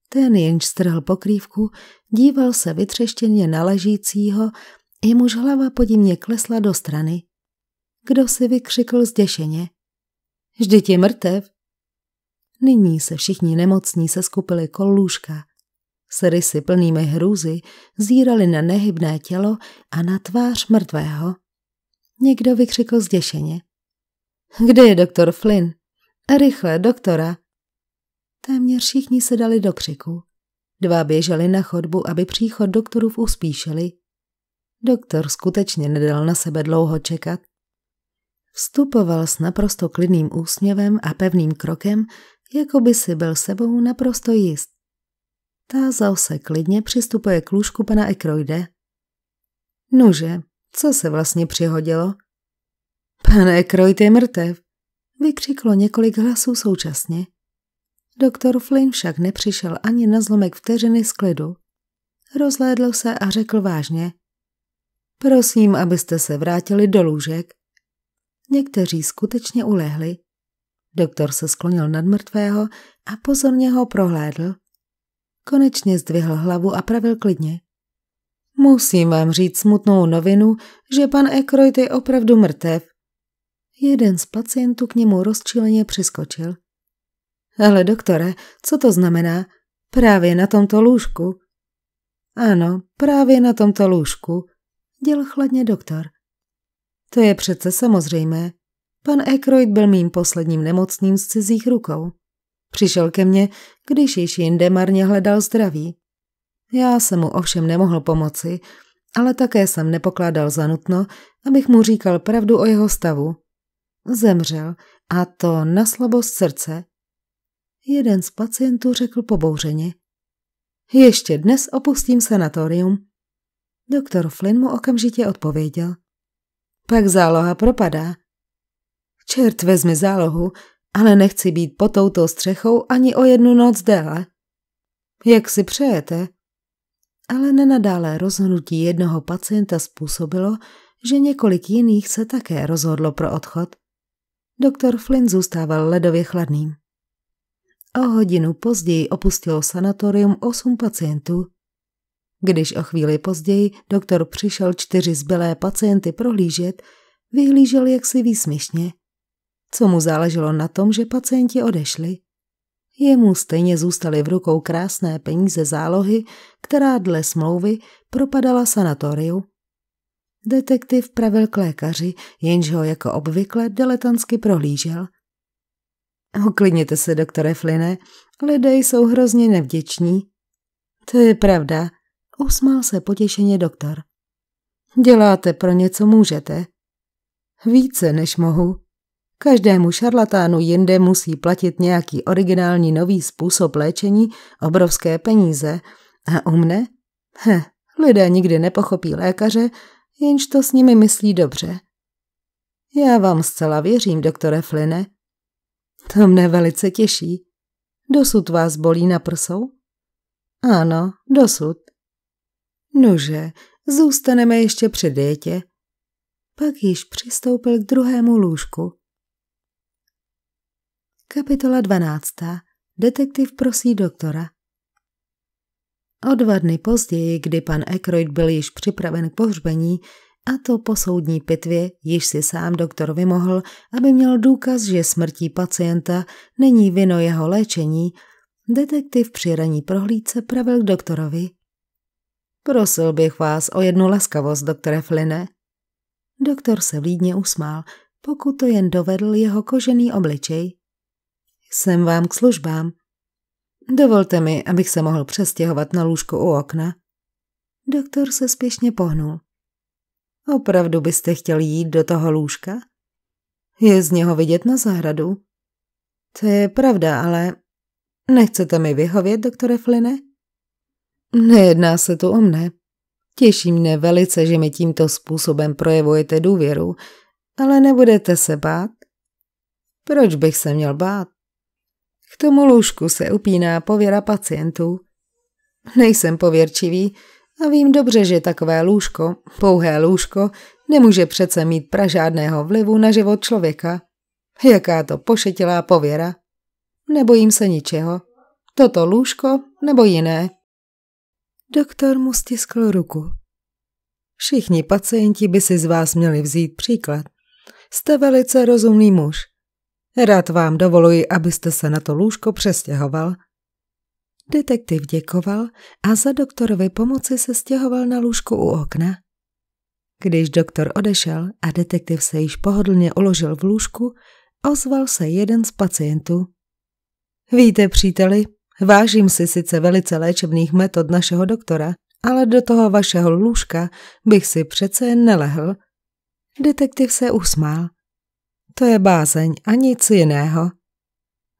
Ten jenž strhl pokrývku, díval se vytřeštěně na ležícího, jemuž hlava podivně klesla do strany. Kdo si vykřikl zděšeně. Vždyť je mrtev, Nyní se všichni nemocní se skupili kol lůžka. S rysy plnými hrůzy zírali na nehybné tělo a na tvář mrtvého. Někdo vykřikl zděšeně. Kde je doktor Flynn? Rychle, doktora! Téměř všichni se dali do křiku. Dva běželi na chodbu, aby příchod doktorův uspíšili. Doktor skutečně nedal na sebe dlouho čekat. Vstupoval s naprosto klidným úsměvem a pevným krokem jako by si byl sebou naprosto jist. Tázal se klidně, přistupuje k lůžku pana Ekroide. Nože, co se vlastně přihodilo? Pan Ekroid je mrtev, vykřiklo několik hlasů současně. Doktor Flynn však nepřišel ani na zlomek vteřiny z klidu. Rozhlédl se a řekl vážně. Prosím, abyste se vrátili do lůžek. Někteří skutečně ulehli, Doktor se sklonil nad mrtvého a pozorně ho prohlédl. Konečně zdvihl hlavu a pravil klidně. Musím vám říct smutnou novinu, že pan Ekroyd je opravdu mrtev. Jeden z pacientů k němu rozčileně přiskočil. Ale doktore, co to znamená? Právě na tomto lůžku. Ano, právě na tomto lůžku, děl chladně doktor. To je přece samozřejmé. Pan Ekroyd byl mým posledním nemocným z cizích rukou. Přišel ke mně, když již jinde marně hledal zdraví. Já jsem mu ovšem nemohl pomoci, ale také jsem nepokládal za nutno, abych mu říkal pravdu o jeho stavu. Zemřel, a to na slabost srdce. Jeden z pacientů řekl pobouřeně. Ještě dnes opustím sanatorium. Doktor Flynn mu okamžitě odpověděl. Pak záloha propadá. Čert vezmi zálohu, ale nechci být pod touto střechou ani o jednu noc déle. Jak si přejete? Ale nenadále rozhodnutí jednoho pacienta způsobilo, že několik jiných se také rozhodlo pro odchod. Doktor Flynn zůstával ledově chladným. O hodinu později opustilo sanatorium osm pacientů. Když o chvíli později doktor přišel čtyři zbylé pacienty prohlížet, vyhlížel jaksi výsměšně – co mu záleželo na tom, že pacienti odešli. Jemu stejně zůstaly v rukou krásné peníze zálohy, která dle smlouvy propadala sanatoriu. Detektiv pravil k lékaři, jenž ho jako obvykle deletansky prohlížel. Oklidněte se, doktore Flyne, lidé jsou hrozně nevděční. To je pravda, usmál se potěšeně doktor. Děláte pro něco můžete. Více než mohu, Každému šarlatánu jinde musí platit nějaký originální nový způsob léčení obrovské peníze. A u mne? He, lidé nikdy nepochopí lékaře, jenž to s nimi myslí dobře. Já vám zcela věřím, doktore Fline. To mne velice těší. Dosud vás bolí na prsou? Ano, dosud. Nože, zůstaneme ještě při dětě. Pak již přistoupil k druhému lůžku. Kapitola 12. Detektiv prosí doktora. O dva dny později, kdy pan Ekroyd byl již připraven k pohřbení, a to po soudní pitvě, již si sám doktor vymohl, aby měl důkaz, že smrtí pacienta není vino jeho léčení, detektiv při raní prohlídce pravil k doktorovi. Prosil bych vás o jednu laskavost, doktore Fline. Doktor se vlídně usmál, pokud to jen dovedl jeho kožený obličej. Jsem vám k službám. Dovolte mi, abych se mohl přestěhovat na lůžko u okna. Doktor se spěšně pohnul. Opravdu byste chtěl jít do toho lůžka? Je z něho vidět na zahradu. To je pravda, ale nechcete mi vyhovět, doktore Fline? Nejedná se tu o mne. Těší mne velice, že mi tímto způsobem projevujete důvěru, ale nebudete se bát? Proč bych se měl bát? K tomu lůžku se upíná pověra pacientů. Nejsem pověrčivý a vím dobře, že takové lůžko, pouhé lůžko, nemůže přece mít pra žádného vlivu na život člověka. Jaká to pošetilá pověra. Nebojím se ničeho. Toto lůžko nebo jiné. Doktor mu stiskl ruku. Všichni pacienti by si z vás měli vzít příklad. Jste velice rozumný muž. Rád vám dovoluji, abyste se na to lůžko přestěhoval. Detektiv děkoval a za doktorovi pomoci se stěhoval na lůžku u okna. Když doktor odešel a detektiv se již pohodlně uložil v lůžku, ozval se jeden z pacientů. Víte, příteli, vážím si sice velice léčebných metod našeho doktora, ale do toho vašeho lůžka bych si přece jen nelehl. Detektiv se usmál. To je bázeň a nic jiného.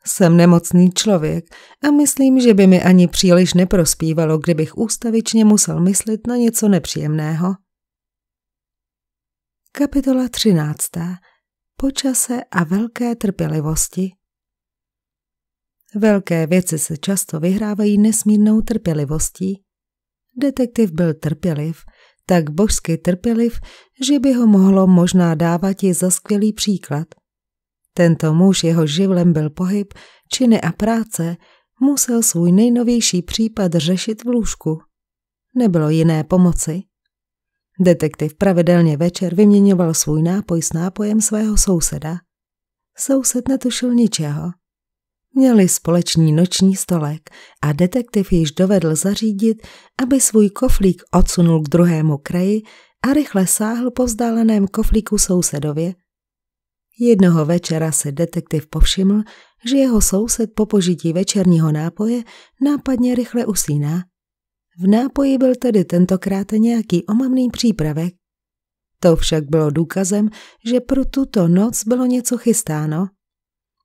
Jsem nemocný člověk a myslím, že by mi ani příliš neprospívalo, kdybych ústavičně musel myslet na něco nepříjemného. Kapitola 13. Počase a velké trpělivosti Velké věci se často vyhrávají nesmírnou trpělivostí. Detektiv byl trpěliv tak božsky trpěliv, že by ho mohlo možná dávat i za skvělý příklad. Tento muž, jeho živlem byl pohyb, činy a práce, musel svůj nejnovější případ řešit v lůžku. Nebylo jiné pomoci. Detektiv pravidelně večer vyměňoval svůj nápoj s nápojem svého souseda. Soused netušil ničeho. Měli společný noční stolek a detektiv již dovedl zařídit, aby svůj koflík odsunul k druhému kraji a rychle sáhl po vzdáleném koflíku sousedově. Jednoho večera se detektiv povšiml, že jeho soused po požití večerního nápoje nápadně rychle usíná. V nápoji byl tedy tentokrát nějaký omamný přípravek. To však bylo důkazem, že pro tuto noc bylo něco chystáno.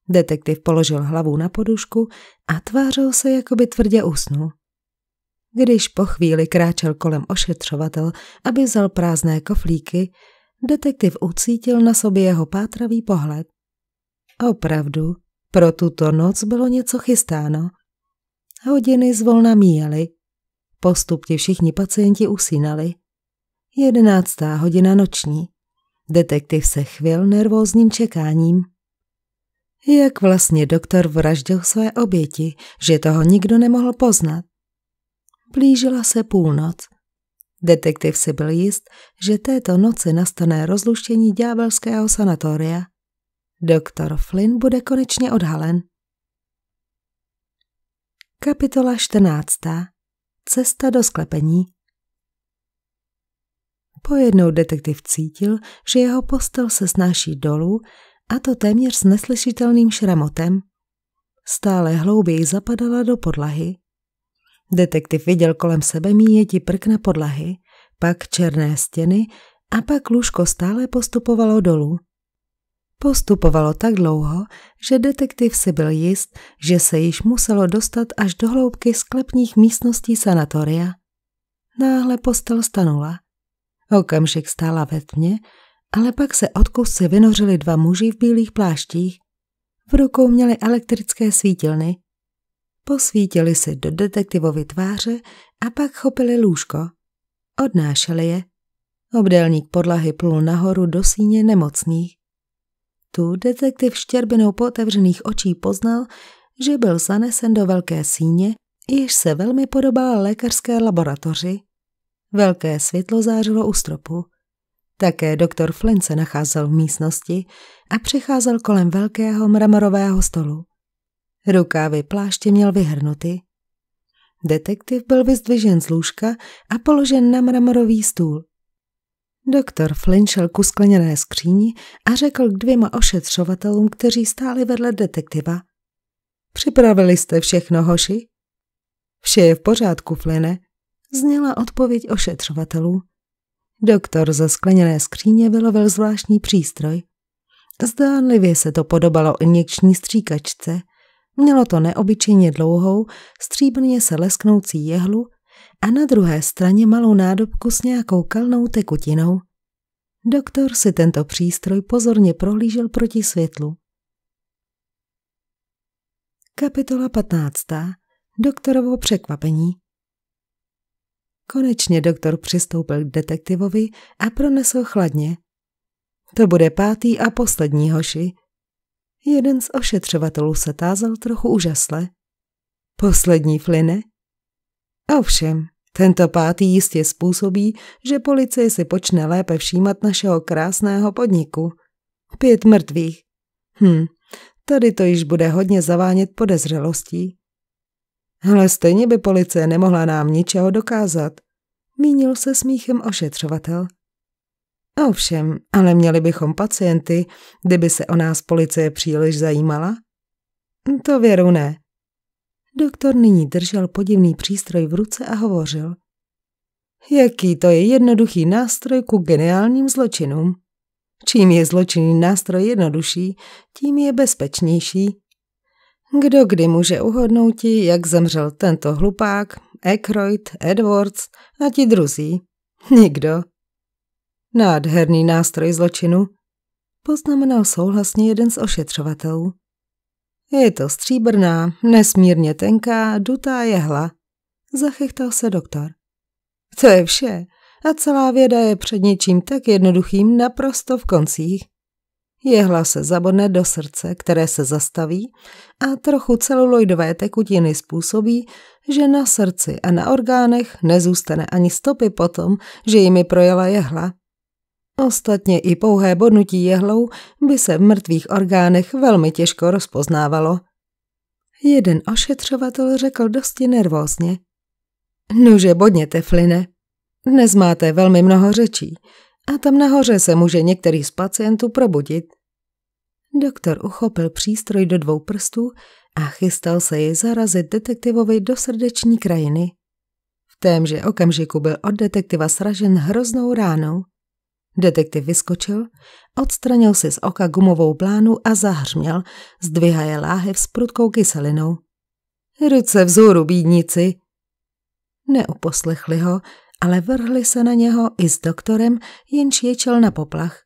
Detektiv položil hlavu na podušku a tvářil se, jako by tvrdě usnul. Když po chvíli kráčel kolem ošetřovatel, aby vzal prázdné koflíky, detektiv ucítil na sobě jeho pátravý pohled. Opravdu, pro tuto noc bylo něco chystáno. Hodiny zvolna míjely. Postupně všichni pacienti usínali. Jedenáctá hodina noční. Detektiv se chvil nervózním čekáním. Jak vlastně doktor vraždil své oběti, že toho nikdo nemohl poznat? Blížila se půlnoc. Detektiv si byl jist, že této noci nastane rozluštění ďábelského sanatoria. Doktor Flynn bude konečně odhalen. Kapitola 14. Cesta do sklepení Pojednou detektiv cítil, že jeho postel se snáší dolů a to téměř s neslyšitelným šramotem. Stále hlouběji zapadala do podlahy. Detektiv viděl kolem sebe míjeti prkna podlahy, pak černé stěny a pak lůžko stále postupovalo dolů. Postupovalo tak dlouho, že detektiv si byl jist, že se již muselo dostat až do hloubky sklepních místností sanatoria. Náhle postel stanula. Okamžik stála ve tmě ale pak se od kusy vynořili dva muži v bílých pláštích, v rukou měli elektrické svítilny, posvítili si do detektivovy tváře a pak chopili lůžko. Odnášeli je. Obdélník podlahy plul nahoru do síně nemocných. Tu detektiv štěrbinou potevřených očí poznal, že byl zanesen do velké síně, jež se velmi podobala lékařské laboratoři. Velké světlo zářilo u stropu. Také doktor Flynn se nacházel v místnosti a přecházel kolem velkého mramorového stolu. Rukávy pláště měl vyhrnuty. Detektiv byl vyzdvižen z lůžka a položen na mramorový stůl. Doktor Flynn šel ku skleněné skříni a řekl k dvěma ošetřovatelům, kteří stáli vedle detektiva. Připravili jste všechno, hoši? Vše je v pořádku, Flyne, zněla odpověď ošetřovatelů. Doktor ze skleněné skříně vylovil zvláštní přístroj. Zdánlivě se to podobalo injekční stříkačce. Mělo to neobyčejně dlouhou, stříbrně se lesknoucí jehlu a na druhé straně malou nádobku s nějakou kalnou tekutinou. Doktor si tento přístroj pozorně prohlížel proti světlu. Kapitola 15. Doktorovo překvapení Konečně doktor přistoupil k detektivovi a pronesl chladně. To bude pátý a poslední hoši. Jeden z ošetřovatelů se tázal trochu úžasle. Poslední fline? Ovšem, tento pátý jistě způsobí, že policie si počne lépe všímat našeho krásného podniku. Pět mrtvých. Hm, tady to již bude hodně zavánět podezřelostí. Ale stejně by policie nemohla nám ničeho dokázat, mínil se smíchem ošetřovatel. Ovšem, ale měli bychom pacienty, kdyby se o nás policie příliš zajímala? To věru ne. Doktor nyní držel podivný přístroj v ruce a hovořil. Jaký to je jednoduchý nástroj ku geniálním zločinům? Čím je zločinný nástroj jednodušší, tím je bezpečnější. Kdo kdy může uhodnoutí, jak zemřel tento hlupák, Ekroyd, Edwards a ti druzí? Nikdo. Nádherný nástroj zločinu, poznamenal souhlasně jeden z ošetřovatelů. Je to stříbrná, nesmírně tenká, dutá jehla, zachechtal se doktor. To je vše a celá věda je před něčím tak jednoduchým naprosto v koncích. Jehla se zabodne do srdce, které se zastaví a trochu celuloidové tekutiny způsobí, že na srdci a na orgánech nezůstane ani stopy potom, že jimi projela jehla. Ostatně i pouhé bodnutí jehlou by se v mrtvých orgánech velmi těžko rozpoznávalo. Jeden ošetřovatel řekl dosti nervózně. Nuže bodněte, Fline. Dnes máte velmi mnoho řečí a tam nahoře se může některý z pacientů probudit. Doktor uchopil přístroj do dvou prstů a chystal se jej zarazit detektivovi do srdeční krajiny. V témže okamžiku byl od detektiva sražen hroznou ránou. Detektiv vyskočil, odstranil si z oka gumovou plánu a zahřměl, zdvihaje láhev s prudkou kyselinou. Ruce vzhůru, bídnici! Neuposlechli ho ale vrhli se na něho i s doktorem, jenž ječel na poplach.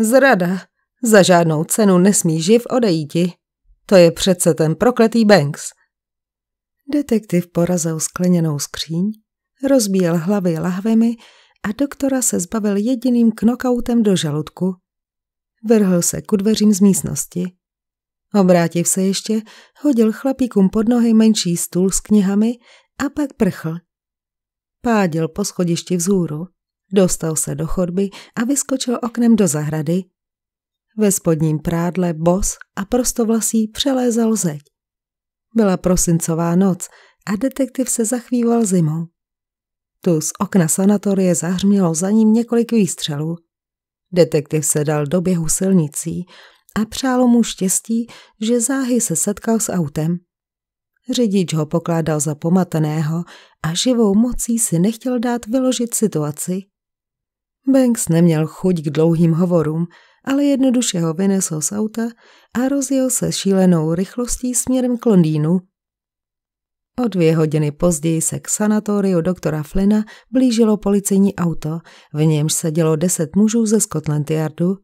Zrada! Za žádnou cenu nesmí živ odejíti. To je přece ten prokletý Banks. Detektiv porazil skleněnou skříň, rozbíjel hlavy lahvemi a doktora se zbavil jediným knokautem do žaludku. Vrhl se ku dveřím z místnosti. Obrátiv se ještě, hodil chlapíkům pod nohy menší stůl s knihami a pak prchl. Páděl po schodišti vzhůru, dostal se do chodby a vyskočil oknem do zahrady. Ve spodním prádle bos a prostovlasí přelézal zeď. Byla prosincová noc a detektiv se zachvíval zimou. Tu z okna sanatorie zahřmělo za ním několik výstřelů. Detektiv se dal do běhu silnicí a přálo mu štěstí, že záhy se setkal s autem. Řidič ho pokládal za pomataného a živou mocí si nechtěl dát vyložit situaci. Banks neměl chuť k dlouhým hovorům, ale jednoduše ho vynesl z auta a rozjel se šílenou rychlostí směrem k Londýnu. O dvě hodiny později se k sanatoriu doktora Flina blížilo policejní auto, v němž sedělo deset mužů ze Scotland Yardu.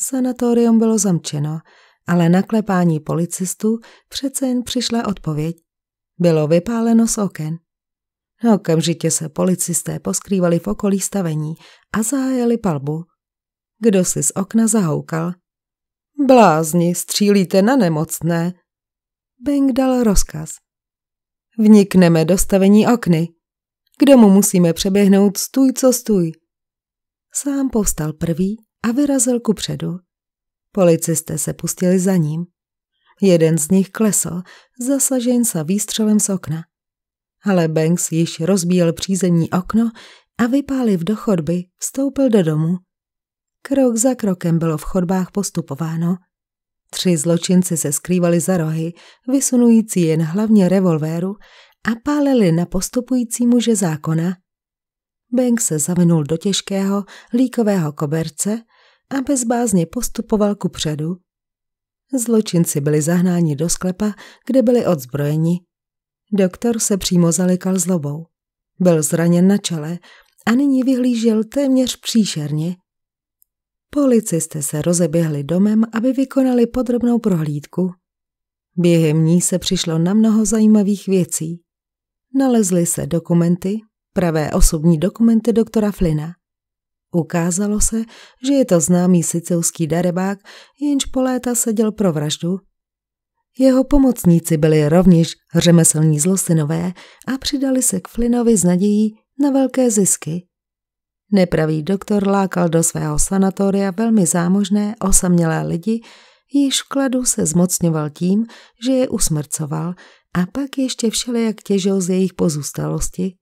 Sanatorium bylo zamčeno, ale na klepání policistů přece jen přišla odpověď. Bylo vypáleno z oken. Okamžitě se policisté poskrývali v okolí stavení a zahájili palbu. Kdo si z okna zahoukal? Blázni, střílíte na nemocné. Beng dal rozkaz. Vnikneme do stavení okny. K domu musíme přeběhnout stůj co stůj. Sám povstal prvý a vyrazil ku předu. Policisté se pustili za ním. Jeden z nich klesl, zasažen sa výstřelem z okna ale Banks již rozbíjel přízemní okno a vypáliv do chodby vstoupil do domu. Krok za krokem bylo v chodbách postupováno. Tři zločinci se skrývali za rohy, vysunující jen hlavně revolvéru a páleli na postupující muže zákona. Banks se zavinul do těžkého, líkového koberce a bezbázně postupoval ku předu. Zločinci byli zahnáni do sklepa, kde byli odzbrojeni. Doktor se přímo zalekal zlobou. Byl zraněn na čele a nyní vyhlížel téměř příšerně. Policisté se rozeběhli domem, aby vykonali podrobnou prohlídku. Během ní se přišlo na mnoho zajímavých věcí. Nalezly se dokumenty, pravé osobní dokumenty doktora Flina. Ukázalo se, že je to známý sicilský darebák, jenž po léta seděl pro vraždu jeho pomocníci byli rovněž řemeslní zlosinové a přidali se k Flynovi s nadějí na velké zisky. Nepravý doktor lákal do svého sanatoria velmi zámožné, osamělé lidi, již kladu se zmocňoval tím, že je usmrcoval a pak ještě všelijak těžil z jejich pozůstalosti.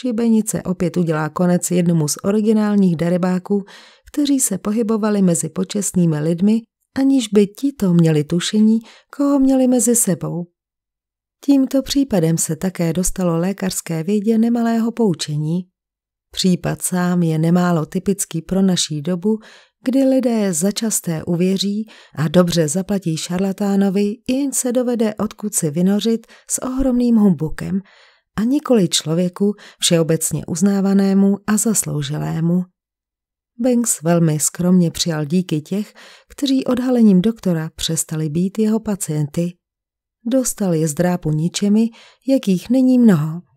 Šibenice opět udělá konec jednomu z originálních darebáků, kteří se pohybovali mezi počestnými lidmi aniž by tito měli tušení, koho měli mezi sebou. Tímto případem se také dostalo lékařské vědě nemalého poučení. Případ sám je nemálo typický pro naší dobu, kdy lidé začasté uvěří a dobře zaplatí šarlatánovi, jen se dovede odkud si vynořit s ohromným humbukem a nikoli člověku všeobecně uznávanému a zasloužilému. Banks velmi skromně přijal díky těch, kteří odhalením doktora přestali být jeho pacienty. Dostal je z drápu ničemi, jakých není mnoho.